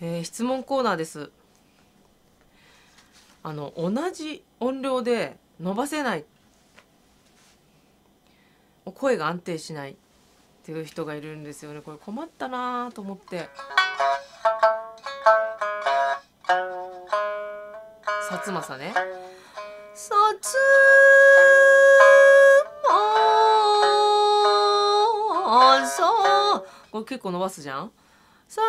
えー、質問コーナーですあの同じ音量で伸ばせない声が安定しないっていう人がいるんですよねこれ困ったなと思って薩摩さね薩摩さこれ結構伸ばすじゃん薩摩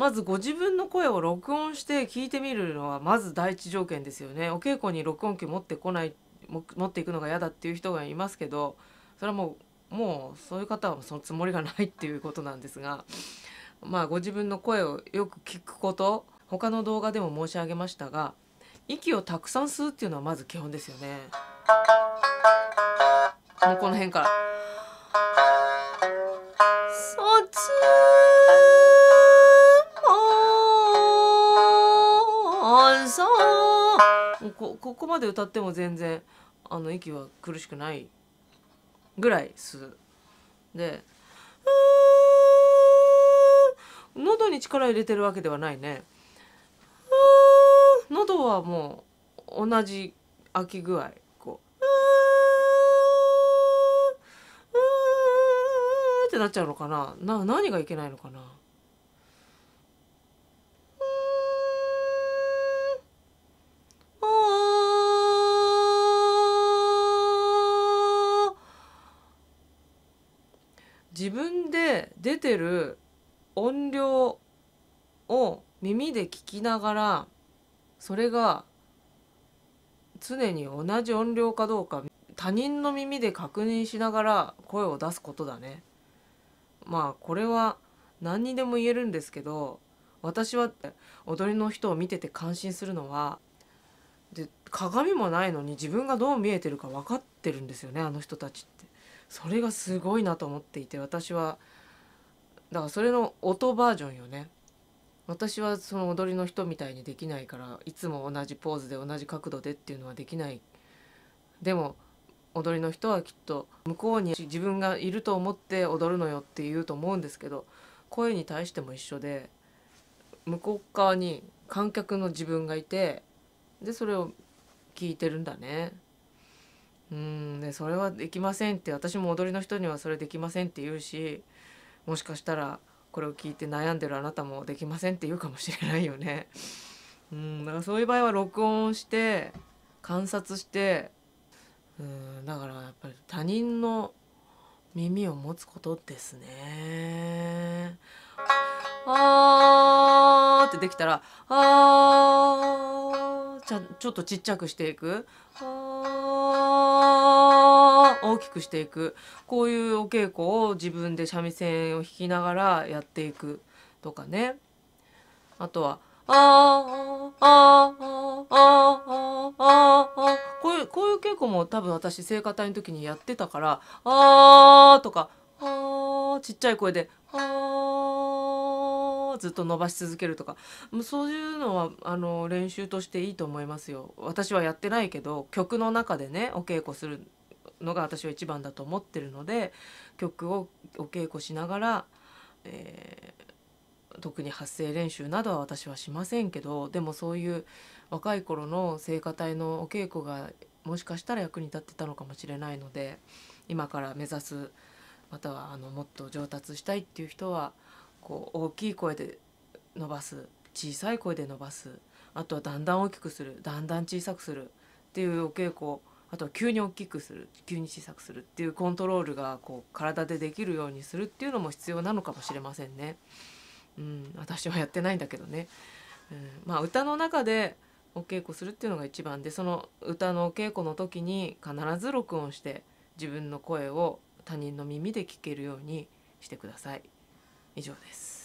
まずご自分の声を録音して聞いてみるのはまず第一条件ですよねお稽古に録音機持ってこない持っていくのが嫌だっていう人がいますけどそれはもうもうそういう方はそのつもりがないっていうことなんですがまあご自分の声をよく聞くこと他の動画でも申し上げましたが息をたくさん吸うっていうのはまず基本ですよね。もうこの辺から。ンこここまで歌っても全然あの息は苦しくないぐらいすう。で喉に力入れてるわけではないね。喉はもう同じ空き具合こう「うー」ってなっちゃうのかなな何がいけないのかな自分で出てる音量を耳で聞きながらそれが常に同じ音量かどうか他人の耳で確認しながら声を出すことだね。まあこれは何にでも言えるんですけど私は踊りの人を見てて感心するのはで鏡もないのに自分がどう見えてるか分かってるんですよねあの人たちって。それがすごいなと思っていて私はだからそれの音バージョンよね私はその踊りの人みたいにできないからいつも同じポーズで同じ角度でっていうのはできないでも踊りの人はきっと向こうに自分がいると思って踊るのよって言うと思うんですけど声に対しても一緒で向こう側に観客の自分がいてでそれを聞いてるんだね。それはできませんって私も踊りの人にはそれできませんって言うしもしかしたらこれを聞いて悩んでるあなたもできませんって言うかもしれないよね。うんだからそういう場合は録音して観察してうんだからやっぱり他人の耳を持つことですね。あーってできたらあーちょっとちっちゃくしていく。あー大きくしていくこういうお稽古を自分で三味線を弾きながらやっていくとかねあとは「あああああああこういうこういう稽古も多分私聖歌隊の時にやってたから「ああ」とか「ああ」ちっちゃい声で「ああ」ずっと伸ばし続けるとかもうそういうのはあの練習としていいと思いますよ。私はやってないけど曲の中でねお稽古するのが私は一番だと思ってるので曲をお稽古しながら、えー、特に発声練習などは私はしませんけどでもそういう若い頃の聖歌隊のお稽古がもしかしたら役に立ってたのかもしれないので今から目指すまたはあのもっと上達したいっていう人はこう大きい声で伸ばす小さい声で伸ばすあとはだんだん大きくするだんだん小さくするっていうお稽古あとは急に大きくする急に小さくするっていうコントロールがこう体でできるようにするっていうのも必要なのかもしれませんね。うん、私はやってないんだけどね、うんまあ、歌の中でお稽古するっていうのが一番でその歌のお稽古の時に必ず録音して自分の声を他人の耳で聞けるようにしてください。以上です